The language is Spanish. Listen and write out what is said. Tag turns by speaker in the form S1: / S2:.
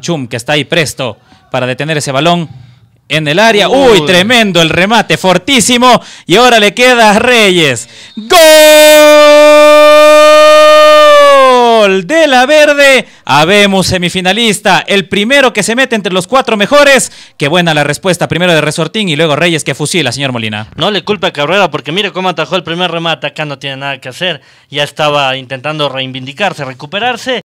S1: Chum que está ahí presto para detener ese balón en el área. Uy, tremendo el remate, fortísimo. Y ahora le queda a Reyes. ¡Gol! De la verde. Habemos semifinalista. El primero que se mete entre los cuatro mejores. Qué buena la respuesta. Primero de Resortín y luego Reyes que fusila, señor Molina.
S2: No le culpe a Cabrera porque mire cómo atajó el primer remate. Acá no tiene nada que hacer. Ya estaba intentando reivindicarse, recuperarse.